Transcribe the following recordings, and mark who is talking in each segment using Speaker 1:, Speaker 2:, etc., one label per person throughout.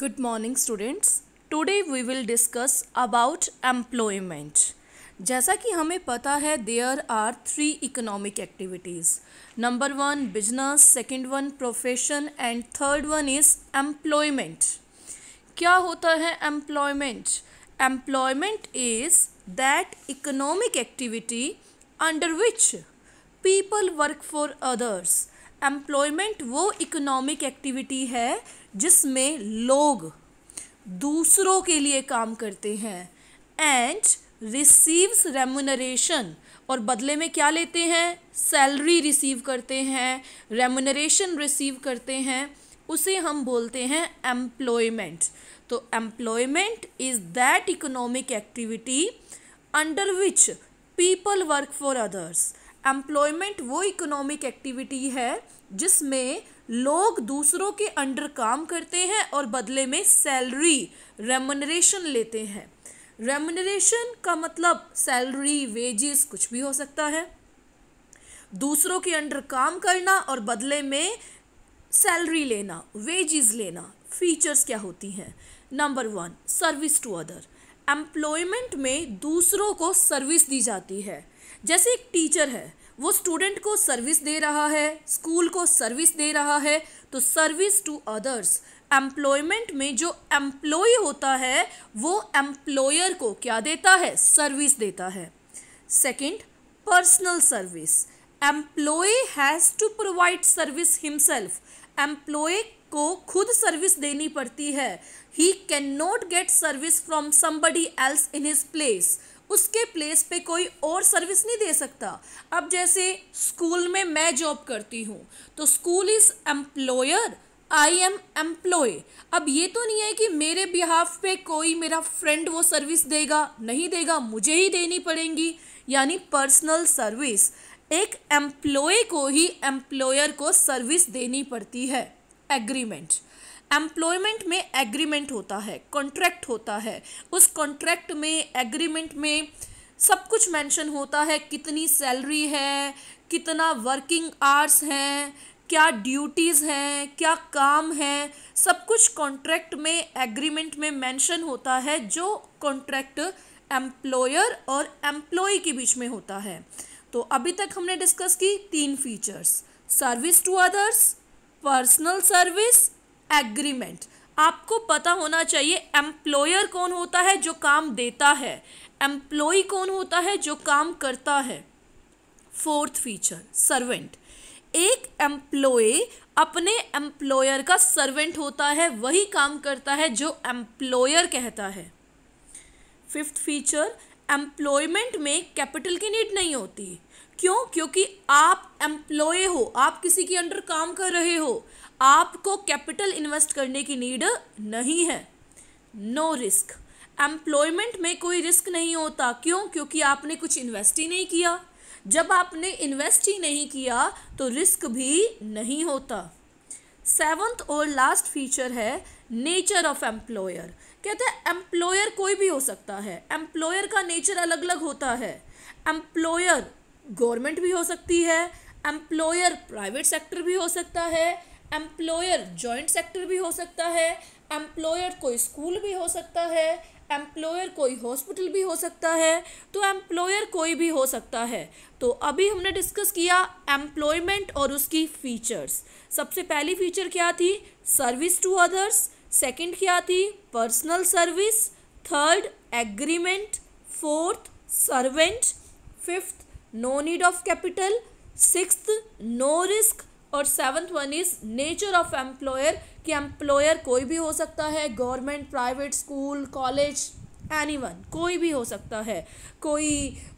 Speaker 1: good morning students today we will discuss about employment जैसा कि हमें पता है there are three economic activities number one business second one profession and third one is employment क्या होता है employment employment is that economic activity under which people work for others employment वो economic activity है जिसमें लोग दूसरों के लिए काम करते हैं एंड रिसीव्स रेमुनरेशन और बदले में क्या लेते हैं सैलरी रिसीव करते हैं रेमुनरेशन रिसीव करते हैं उसे हम बोलते हैं एम्प्लॉयमेंट तो employment is that economic activity under which people work for others employment वो इकोनॉमिक एक्टिविटी है जिसमें लोग दूसरों के अंडर काम करते हैं और बदले में सैलरी रेमनरेशन लेते हैं रेमनरेशन का मतलब सैलरी वेजेस कुछ भी हो सकता है दूसरों के अंडर काम करना और बदले में सैलरी लेना वेजेस लेना फीचर्स क्या होती हैं number one service to other employment में दूसरों को सर्विस दी जाती है जैसे एक टीचर है वो स्टूडेंट को सर्विस दे रहा है स्कूल को सर्विस दे रहा है तो सर्विस टू अदर्स एम्प्लॉयमेंट में जो एम्प्लॉय होता है वो एम्प्लॉयर को क्या देता है सर्विस देता है second personal service employee has to provide service himself employee को खुद सर्विस देनी पड़ती है he can not get service from somebody else in his place उसके प्लेस पे कोई और सर्विस नहीं दे सकता अब जैसे स्कूल में मैं जॉब करती हूँ तो school is employer I am employee अब ये तो नहीं है कि मेरे बिहाफ पे कोई मेरा फ्रेंड वो सर्विस देगा नहीं देगा मुझे ही देनी पड़ेगी यानी पर्सनल सर्विस एक एम्प्लॉय को ही एम्प्लॉयर को सर्विस देनी पड़ती है एग्रीमेंट एम्प्लॉयमेंट में एग्रीमेंट होता है कॉन्ट्रैक्ट होता है उस कॉन्ट्रैक्ट में एग्रीमेंट में सब कुछ मेंशन होता है कितनी सैलरी है कितना वर्किंग आवर्स हैं क्या ड्यूटीज़ हैं क्या काम है सब कुछ कॉन्ट्रैक्ट में एग्रीमेंट में मेंशन होता है जो कॉन्ट्रैक्ट एम्प्लॉयर और एम्प्लॉय के बीच में होता है तो अभी तक हमने डिस्कस की तीन features service to others personal service agreement आपको पता होना चाहिए एम्प्लॉयर कौन होता है जो काम देता है एम्प्लॉय कौन होता है जो काम करता है फोर्थ फीचर सर्वेंट एक एम्प्लॉय अपने एम्प्लॉयर का सर्वेंट होता है वही काम करता है जो एम्प्लॉयर कहता है फिफ्थ फीचर एम्प्लॉयमेंट में कैपिटल की नीड नहीं होती क्यों क्योंकि आप एम्प्लॉय हो आप किसी के अंडर काम कर रहे हो आपको कैपिटल इन्वेस्ट करने की नीड नहीं है नो रिस्क एम्प्लॉयमेंट में कोई रिस्क नहीं होता क्यों क्योंकि आपने कुछ इन्वेस्ट ही नहीं किया जब आपने इन्वेस्ट ही नहीं किया तो रिस्क भी नहीं होता सेवन्थ और लास्ट फीचर है नेचर ऑफ एम्प्लॉयर कहते हैं एम्प्लॉयर कोई भी हो सकता है एम्प्लॉयर का नेचर अलग अलग होता है एम्प्लॉयर गवर्नमेंट भी हो सकती है एम्प्लॉयर प्राइवेट सेक्टर भी हो सकता है एम्प्लॉयर जॉइंट सेक्टर भी हो सकता है एम्प्लॉयर कोई स्कूल भी हो सकता है एम्प्लॉयर कोई हॉस्पिटल भी हो सकता है तो एम्प्लॉयर कोई भी हो सकता है तो अभी हमने डिस्कस किया एम्प्लॉयमेंट और उसकी फ़ीचर्स सबसे पहली फ़ीचर क्या थी सर्विस टू अदर्स सेकंड क्या थी personal service third agreement fourth servant fifth no need of capital six no risk और seventh one is nature of employer कि एम्प्लॉयर कोई भी हो सकता है government private school college any one कोई भी हो सकता है कोई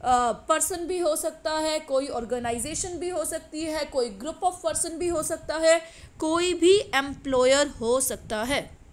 Speaker 1: पर्सन uh, भी हो सकता है कोई ऑर्गेनाइजेशन भी हो सकती है कोई ग्रुप ऑफ पर्सन भी हो सकता है कोई भी एम्प्लॉयर हो सकता है